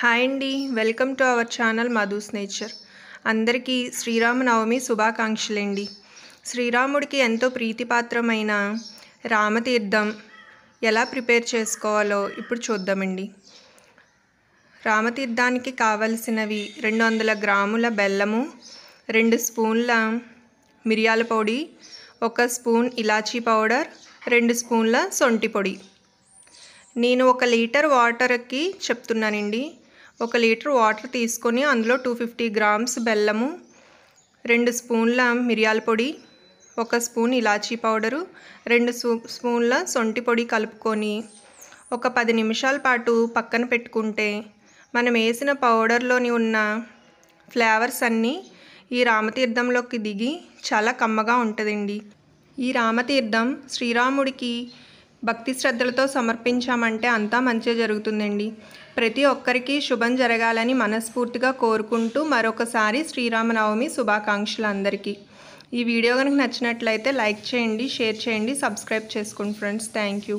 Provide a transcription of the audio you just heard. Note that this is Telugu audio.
హాయ్ అండి welcome to our channel Madhu's nature అందరికీ శ్రీరామనవమి శుభాకాంక్షలండి శ్రీరాముడికి ఎంతో ప్రీతిపాత్రమైన రామతీర్థం ఎలా ప్రిపేర్ చేసుకోవాలో ఇప్పుడు చూద్దామండి రామతీర్థానికి కావలసినవి రెండు వందల గ్రాముల బెల్లము రెండు స్పూన్ల మిరియాల పొడి ఒక స్పూన్ ఇలాచీ పౌడర్ రెండు స్పూన్ల సొంటి పొడి నేను ఒక లీటర్ వాటర్కి చెప్తున్నానండి ఒక లీటర్ వాటర్ తీసుకొని అందులో టూ ఫిఫ్టీ గ్రామ్స్ బెల్లము రెండు స్పూన్ల మిరియాల పొడి ఒక స్పూన్ ఇలాచీ పౌడరు రెండు స్పూన్ల సొంటి పొడి కలుపుకొని ఒక పది నిమిషాల పాటు పక్కన పెట్టుకుంటే మనం వేసిన పౌడర్లోని ఉన్న ఫ్లేవర్స్ అన్నీ ఈ రామతీర్థంలోకి దిగి చాలా కమ్మగా ఉంటుందండి ఈ రామతీర్థం శ్రీరాముడికి భక్తి శ్రద్ధలతో సమర్పించామంటే అంతా మంచి జరుగుతుందండి ప్రతి ఒక్కరికి శుభం జరగాలని మనస్ఫూర్తిగా కోరుకుంటూ మరొకసారి శ్రీరామనవమి శుభాకాంక్షలు అందరికీ ఈ వీడియో కనుక నచ్చినట్లయితే లైక్ చేయండి షేర్ చేయండి సబ్స్క్రైబ్ చేసుకోండి ఫ్రెండ్స్ థ్యాంక్ యూ